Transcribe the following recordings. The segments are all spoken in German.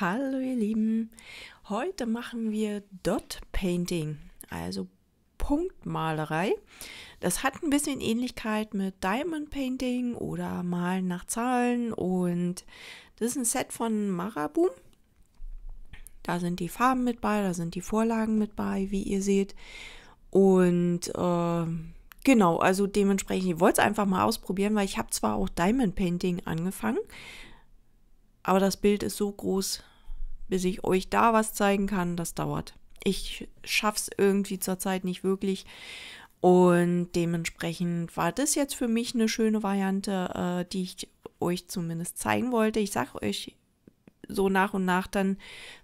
Hallo ihr Lieben, heute machen wir Dot Painting, also Punktmalerei. Das hat ein bisschen Ähnlichkeit mit Diamond Painting oder Malen nach Zahlen und das ist ein Set von Maraboom. Da sind die Farben mit bei, da sind die Vorlagen mit bei, wie ihr seht. Und äh, genau, also dementsprechend, ich wollte es einfach mal ausprobieren, weil ich habe zwar auch Diamond Painting angefangen, aber das Bild ist so groß, bis ich euch da was zeigen kann, das dauert. Ich schaff's irgendwie zurzeit nicht wirklich. Und dementsprechend war das jetzt für mich eine schöne Variante, äh, die ich euch zumindest zeigen wollte. Ich sage euch so nach und nach dann,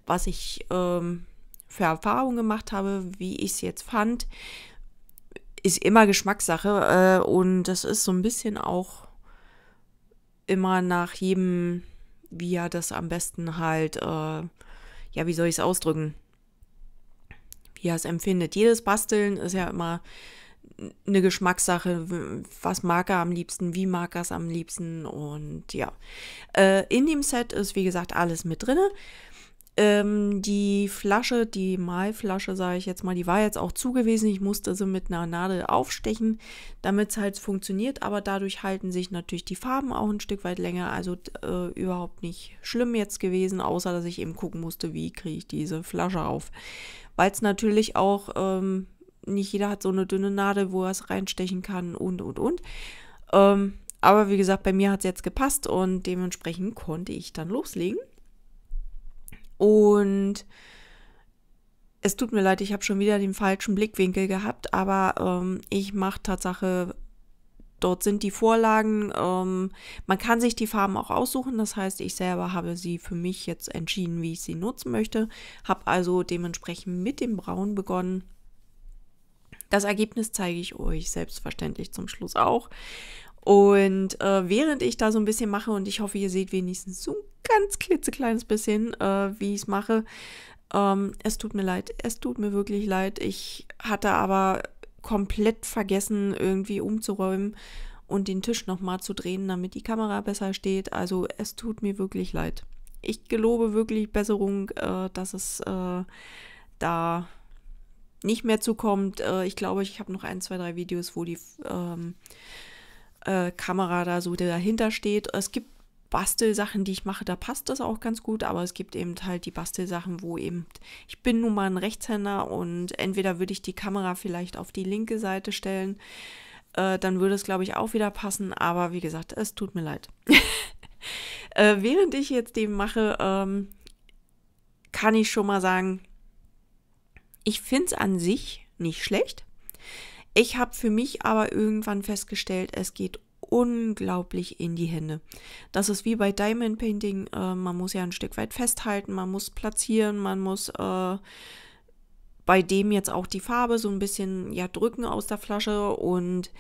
was ich ähm, für Erfahrungen gemacht habe, wie ich es jetzt fand. Ist immer Geschmackssache äh, und das ist so ein bisschen auch immer nach jedem wie er das am besten halt, äh, ja, wie soll ich es ausdrücken? Wie er es empfindet. Jedes Basteln ist ja immer eine Geschmackssache, was mag er am liebsten, wie mag er es am liebsten und ja. Äh, in dem Set ist, wie gesagt, alles mit drinne. Ähm, die Flasche, die Malflasche, sage ich jetzt mal, die war jetzt auch zugewiesen. Ich musste sie mit einer Nadel aufstechen, damit es halt funktioniert. Aber dadurch halten sich natürlich die Farben auch ein Stück weit länger. Also äh, überhaupt nicht schlimm jetzt gewesen, außer dass ich eben gucken musste, wie kriege ich diese Flasche auf. Weil es natürlich auch, ähm, nicht jeder hat so eine dünne Nadel, wo er es reinstechen kann und, und, und. Ähm, aber wie gesagt, bei mir hat es jetzt gepasst und dementsprechend konnte ich dann loslegen. Und es tut mir leid, ich habe schon wieder den falschen Blickwinkel gehabt, aber ähm, ich mache Tatsache, dort sind die Vorlagen. Ähm, man kann sich die Farben auch aussuchen, das heißt, ich selber habe sie für mich jetzt entschieden, wie ich sie nutzen möchte, habe also dementsprechend mit dem Braun begonnen. Das Ergebnis zeige ich euch selbstverständlich zum Schluss auch. Und äh, während ich da so ein bisschen mache und ich hoffe, ihr seht wenigstens so ein ganz klitzekleines bisschen, äh, wie ich es mache. Ähm, es tut mir leid, es tut mir wirklich leid. Ich hatte aber komplett vergessen, irgendwie umzuräumen und den Tisch nochmal zu drehen, damit die Kamera besser steht. Also es tut mir wirklich leid. Ich gelobe wirklich Besserung, äh, dass es äh, da nicht mehr zukommt. Äh, ich glaube, ich habe noch ein, zwei, drei Videos, wo die ähm, äh, Kamera da so dahinter steht. Es gibt Bastelsachen, die ich mache, da passt das auch ganz gut, aber es gibt eben halt die Bastelsachen, wo eben, ich bin nun mal ein Rechtshänder und entweder würde ich die Kamera vielleicht auf die linke Seite stellen, äh, dann würde es, glaube ich, auch wieder passen, aber wie gesagt, es tut mir leid. äh, während ich jetzt dem mache, ähm, kann ich schon mal sagen, ich finde es an sich nicht schlecht. Ich habe für mich aber irgendwann festgestellt, es geht um unglaublich in die Hände. Das ist wie bei Diamond Painting, äh, man muss ja ein Stück weit festhalten, man muss platzieren, man muss äh, bei dem jetzt auch die Farbe so ein bisschen ja drücken aus der Flasche und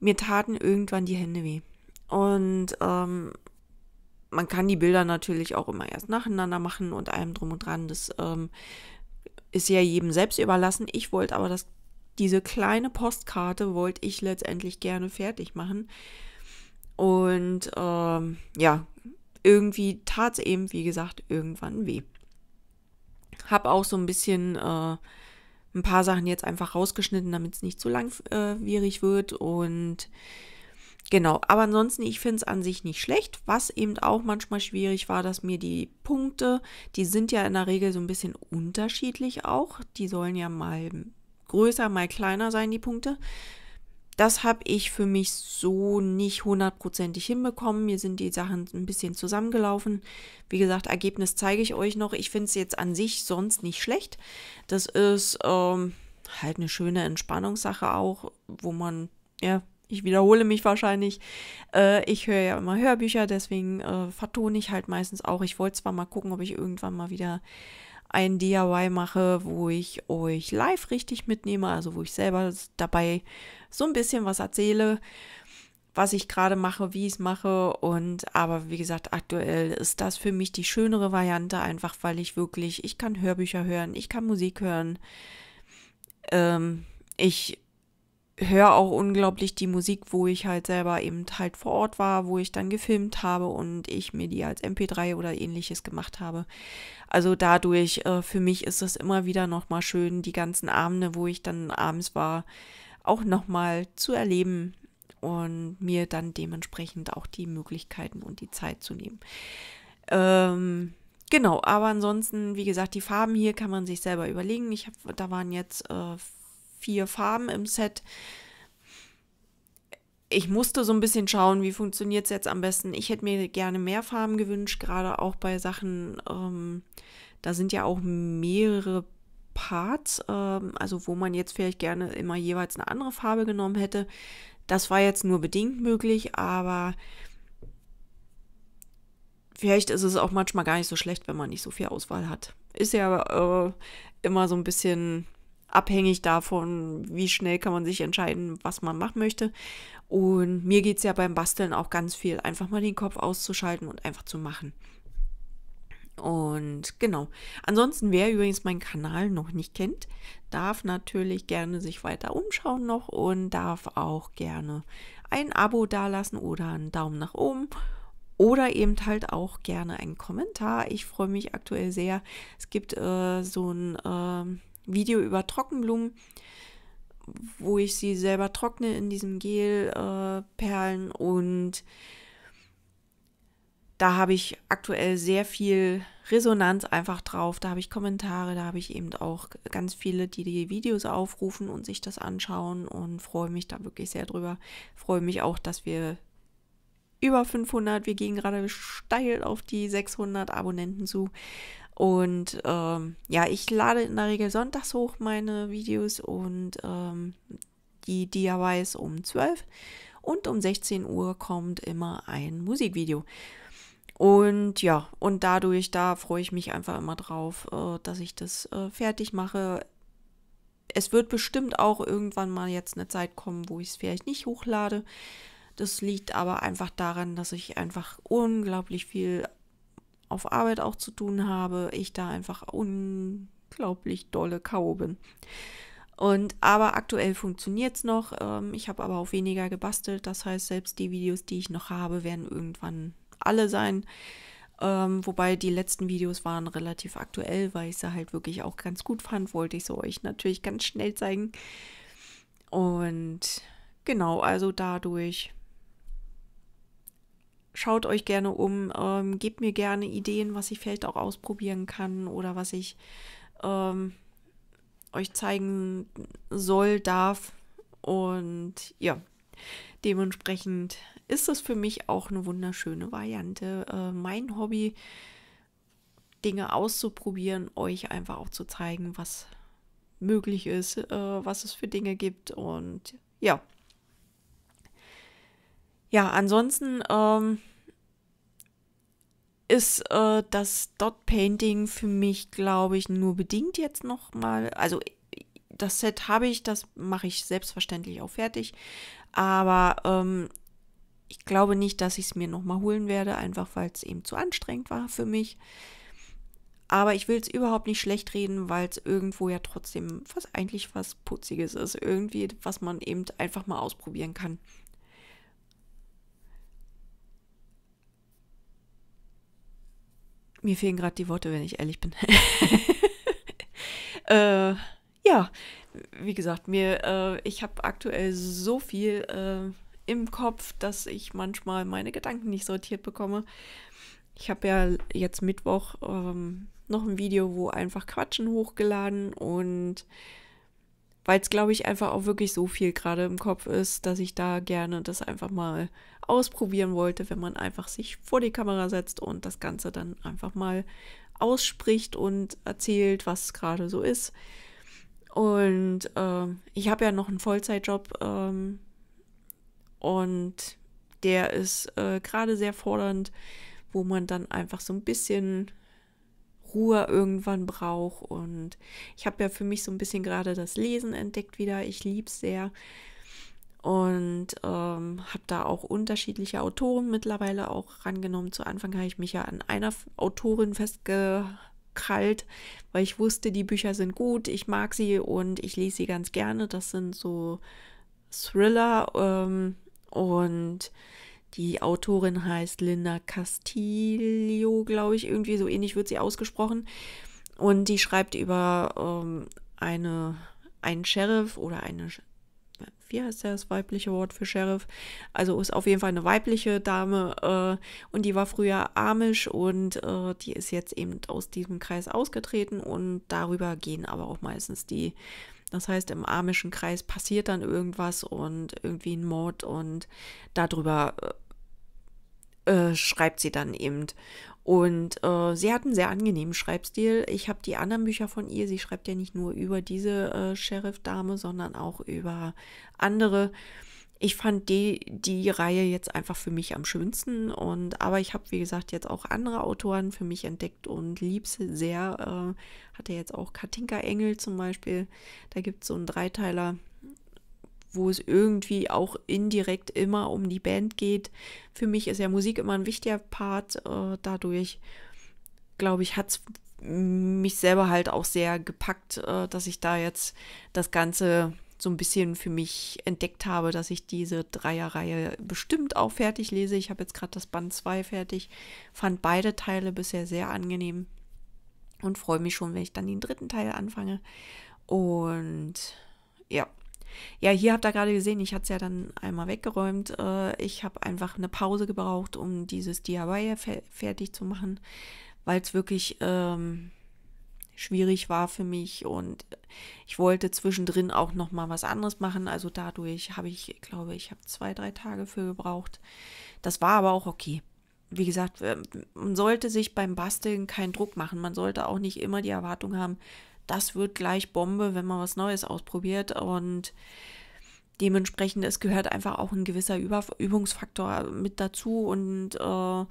mir taten irgendwann die Hände weh. Und ähm, man kann die Bilder natürlich auch immer erst nacheinander machen und allem drum und dran. Das ähm, ist ja jedem selbst überlassen. Ich wollte aber das diese kleine Postkarte wollte ich letztendlich gerne fertig machen. Und ähm, ja, irgendwie tat es eben, wie gesagt, irgendwann weh. Hab auch so ein bisschen äh, ein paar Sachen jetzt einfach rausgeschnitten, damit es nicht zu langwierig äh, wird. Und genau, aber ansonsten, ich finde es an sich nicht schlecht. Was eben auch manchmal schwierig war, dass mir die Punkte, die sind ja in der Regel so ein bisschen unterschiedlich auch. Die sollen ja mal größer, mal kleiner sein, die Punkte. Das habe ich für mich so nicht hundertprozentig hinbekommen. Mir sind die Sachen ein bisschen zusammengelaufen. Wie gesagt, Ergebnis zeige ich euch noch. Ich finde es jetzt an sich sonst nicht schlecht. Das ist ähm, halt eine schöne Entspannungssache auch, wo man ja ich wiederhole mich wahrscheinlich. Äh, ich höre ja immer Hörbücher, deswegen äh, vertone ich halt meistens auch. Ich wollte zwar mal gucken, ob ich irgendwann mal wieder ein DIY mache, wo ich euch live richtig mitnehme, also wo ich selber dabei so ein bisschen was erzähle, was ich gerade mache, wie ich es mache. Und aber wie gesagt, aktuell ist das für mich die schönere Variante, einfach weil ich wirklich, ich kann Hörbücher hören, ich kann Musik hören. Ähm, ich höre auch unglaublich die Musik, wo ich halt selber eben halt vor Ort war, wo ich dann gefilmt habe und ich mir die als MP3 oder ähnliches gemacht habe. Also dadurch, äh, für mich ist es immer wieder nochmal schön, die ganzen Abende, wo ich dann abends war, auch nochmal zu erleben und mir dann dementsprechend auch die Möglichkeiten und die Zeit zu nehmen. Ähm, genau, aber ansonsten, wie gesagt, die Farben hier kann man sich selber überlegen. Ich habe, da waren jetzt äh, vier Farben im Set. Ich musste so ein bisschen schauen, wie funktioniert es jetzt am besten. Ich hätte mir gerne mehr Farben gewünscht, gerade auch bei Sachen, ähm, da sind ja auch mehrere Parts, ähm, also wo man jetzt vielleicht gerne immer jeweils eine andere Farbe genommen hätte. Das war jetzt nur bedingt möglich, aber vielleicht ist es auch manchmal gar nicht so schlecht, wenn man nicht so viel Auswahl hat. Ist ja äh, immer so ein bisschen abhängig davon, wie schnell kann man sich entscheiden, was man machen möchte. Und mir geht es ja beim Basteln auch ganz viel, einfach mal den Kopf auszuschalten und einfach zu machen. Und genau. Ansonsten, wer übrigens meinen Kanal noch nicht kennt, darf natürlich gerne sich weiter umschauen noch und darf auch gerne ein Abo dalassen oder einen Daumen nach oben oder eben halt auch gerne einen Kommentar. Ich freue mich aktuell sehr. Es gibt äh, so ein äh, Video über Trockenblumen, wo ich sie selber trockne in diesem Gelperlen äh, und da habe ich aktuell sehr viel Resonanz einfach drauf. Da habe ich Kommentare, da habe ich eben auch ganz viele, die die Videos aufrufen und sich das anschauen und freue mich da wirklich sehr drüber. Freue mich auch, dass wir über 500, wir gehen gerade steil auf die 600 Abonnenten zu. Und ähm, ja, ich lade in der Regel sonntags hoch meine Videos und ähm, die DIYs um 12 und um 16 Uhr kommt immer ein Musikvideo. Und ja, und dadurch, da freue ich mich einfach immer drauf, äh, dass ich das äh, fertig mache. Es wird bestimmt auch irgendwann mal jetzt eine Zeit kommen, wo ich es vielleicht nicht hochlade. Das liegt aber einfach daran, dass ich einfach unglaublich viel auf Arbeit auch zu tun habe, ich da einfach unglaublich dolle K.O. bin. Und aber aktuell funktioniert es noch. Ähm, ich habe aber auch weniger gebastelt. Das heißt, selbst die Videos, die ich noch habe, werden irgendwann alle sein. Ähm, wobei die letzten Videos waren relativ aktuell, weil ich sie halt wirklich auch ganz gut fand, wollte ich sie euch natürlich ganz schnell zeigen. Und genau, also dadurch schaut euch gerne um, ähm, gebt mir gerne Ideen, was ich vielleicht auch ausprobieren kann oder was ich ähm, euch zeigen soll, darf. Und ja, dementsprechend ist das für mich auch eine wunderschöne Variante. Äh, mein Hobby, Dinge auszuprobieren, euch einfach auch zu zeigen, was möglich ist, äh, was es für Dinge gibt. Und ja, ja, ansonsten ähm, ist äh, das Dot Painting für mich, glaube ich, nur bedingt jetzt nochmal. Also das Set habe ich, das mache ich selbstverständlich auch fertig. Aber ähm, ich glaube nicht, dass ich es mir nochmal holen werde, einfach weil es eben zu anstrengend war für mich. Aber ich will es überhaupt nicht schlecht reden, weil es irgendwo ja trotzdem was eigentlich was Putziges ist. Irgendwie, was man eben einfach mal ausprobieren kann. Mir fehlen gerade die Worte, wenn ich ehrlich bin. äh, ja, wie gesagt, mir, äh, ich habe aktuell so viel äh, im Kopf, dass ich manchmal meine Gedanken nicht sortiert bekomme. Ich habe ja jetzt Mittwoch ähm, noch ein Video, wo einfach Quatschen hochgeladen und weil es, glaube ich, einfach auch wirklich so viel gerade im Kopf ist, dass ich da gerne das einfach mal ausprobieren wollte, wenn man einfach sich vor die Kamera setzt und das Ganze dann einfach mal ausspricht und erzählt, was gerade so ist. Und äh, ich habe ja noch einen Vollzeitjob ähm, und der ist äh, gerade sehr fordernd, wo man dann einfach so ein bisschen Ruhe irgendwann brauche. Und ich habe ja für mich so ein bisschen gerade das Lesen entdeckt wieder. Ich liebe es sehr. Und ähm, habe da auch unterschiedliche Autoren mittlerweile auch rangenommen. Zu Anfang habe ich mich ja an einer Autorin festgekrallt, weil ich wusste, die Bücher sind gut, ich mag sie und ich lese sie ganz gerne. Das sind so Thriller ähm, und die Autorin heißt Linda Castillo, glaube ich, irgendwie so ähnlich wird sie ausgesprochen. Und die schreibt über ähm, eine, einen Sheriff oder eine, wie heißt der das weibliche Wort für Sheriff? Also ist auf jeden Fall eine weibliche Dame äh, und die war früher Amish und äh, die ist jetzt eben aus diesem Kreis ausgetreten und darüber gehen aber auch meistens die das heißt, im amischen Kreis passiert dann irgendwas und irgendwie ein Mord und darüber äh, äh, schreibt sie dann eben. Und äh, sie hat einen sehr angenehmen Schreibstil. Ich habe die anderen Bücher von ihr. Sie schreibt ja nicht nur über diese äh, Sheriff-Dame, sondern auch über andere ich fand die, die Reihe jetzt einfach für mich am schönsten. Und aber ich habe, wie gesagt, jetzt auch andere Autoren für mich entdeckt und lieb sie sehr. Äh, hatte jetzt auch Katinka Engel zum Beispiel. Da gibt es so einen Dreiteiler, wo es irgendwie auch indirekt immer um die Band geht. Für mich ist ja Musik immer ein wichtiger Part. Äh, dadurch, glaube ich, hat es mich selber halt auch sehr gepackt, äh, dass ich da jetzt das Ganze so ein bisschen für mich entdeckt habe, dass ich diese Dreierreihe bestimmt auch fertig lese. Ich habe jetzt gerade das Band 2 fertig, fand beide Teile bisher sehr angenehm und freue mich schon, wenn ich dann den dritten Teil anfange. Und ja. Ja, hier habt ihr gerade gesehen, ich hatte es ja dann einmal weggeräumt. Äh, ich habe einfach eine Pause gebraucht, um dieses DIY fertig zu machen, weil es wirklich ähm, schwierig war für mich und ich wollte zwischendrin auch noch mal was anderes machen. Also dadurch habe ich, glaube ich, habe zwei, drei Tage für gebraucht. Das war aber auch okay. Wie gesagt, äh, man sollte sich beim Basteln keinen Druck machen. Man sollte auch nicht immer die Erwartung haben, das wird gleich Bombe, wenn man was Neues ausprobiert. Und dementsprechend, es gehört einfach auch ein gewisser Übungsfaktor mit dazu. Und äh,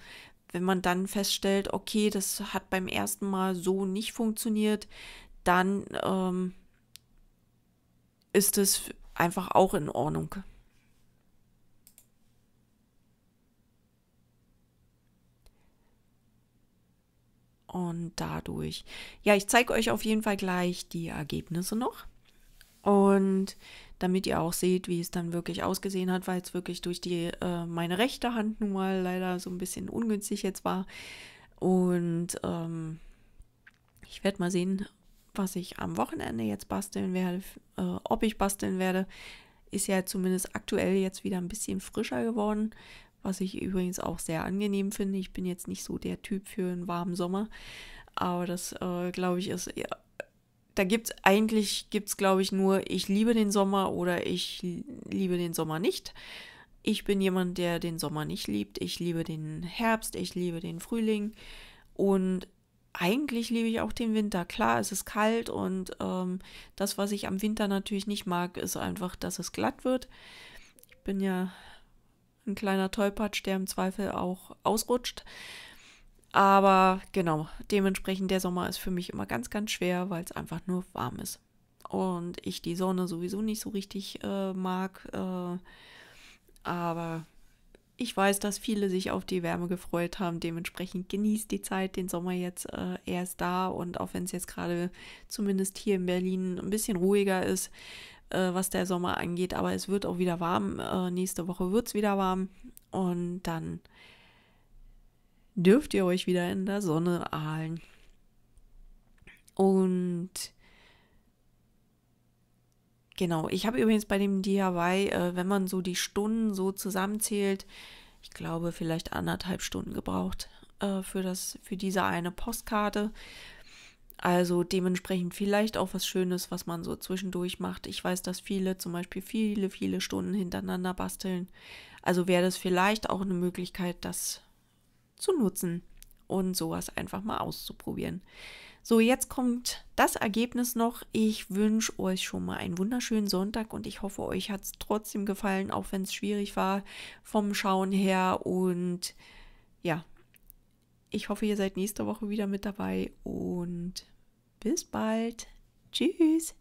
wenn man dann feststellt, okay, das hat beim ersten Mal so nicht funktioniert, dann ähm, ist es einfach auch in Ordnung. Und dadurch, ja, ich zeige euch auf jeden Fall gleich die Ergebnisse noch. Und damit ihr auch seht, wie es dann wirklich ausgesehen hat, weil es wirklich durch die äh, meine rechte Hand nun mal leider so ein bisschen ungünstig jetzt war. Und ähm, ich werde mal sehen, was ich am Wochenende jetzt basteln werde, äh, ob ich basteln werde. Ist ja zumindest aktuell jetzt wieder ein bisschen frischer geworden, was ich übrigens auch sehr angenehm finde. Ich bin jetzt nicht so der Typ für einen warmen Sommer, aber das, äh, glaube ich, ist da gibt es eigentlich, gibt's, glaube ich, nur, ich liebe den Sommer oder ich liebe den Sommer nicht. Ich bin jemand, der den Sommer nicht liebt. Ich liebe den Herbst, ich liebe den Frühling und eigentlich liebe ich auch den Winter. Klar, es ist kalt und ähm, das, was ich am Winter natürlich nicht mag, ist einfach, dass es glatt wird. Ich bin ja ein kleiner Tollpatsch, der im Zweifel auch ausrutscht. Aber genau, dementsprechend der Sommer ist für mich immer ganz, ganz schwer, weil es einfach nur warm ist. Und ich die Sonne sowieso nicht so richtig äh, mag. Äh, aber ich weiß, dass viele sich auf die Wärme gefreut haben. Dementsprechend genießt die Zeit, den Sommer jetzt. Äh, er da und auch wenn es jetzt gerade zumindest hier in Berlin ein bisschen ruhiger ist, äh, was der Sommer angeht, aber es wird auch wieder warm. Äh, nächste Woche wird es wieder warm und dann dürft ihr euch wieder in der Sonne ahlen. Und genau, ich habe übrigens bei dem DIY, äh, wenn man so die Stunden so zusammenzählt, ich glaube vielleicht anderthalb Stunden gebraucht äh, für, das, für diese eine Postkarte. Also dementsprechend vielleicht auch was Schönes, was man so zwischendurch macht. Ich weiß, dass viele zum Beispiel viele, viele Stunden hintereinander basteln. Also wäre das vielleicht auch eine Möglichkeit, das zu nutzen und sowas einfach mal auszuprobieren. So, jetzt kommt das Ergebnis noch. Ich wünsche euch schon mal einen wunderschönen Sonntag und ich hoffe, euch hat es trotzdem gefallen, auch wenn es schwierig war vom Schauen her. Und ja, ich hoffe, ihr seid nächste Woche wieder mit dabei und bis bald. Tschüss.